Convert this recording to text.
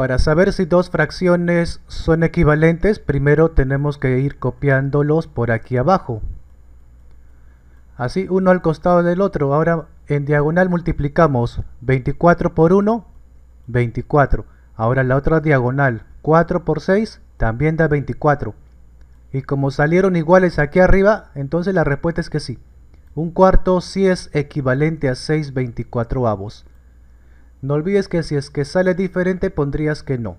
Para saber si dos fracciones son equivalentes, primero tenemos que ir copiándolos por aquí abajo. Así uno al costado del otro. Ahora en diagonal multiplicamos 24 por 1, 24. Ahora la otra diagonal, 4 por 6, también da 24. Y como salieron iguales aquí arriba, entonces la respuesta es que sí. Un cuarto sí es equivalente a 6 24 avos. No olvides que si es que sale diferente pondrías que no.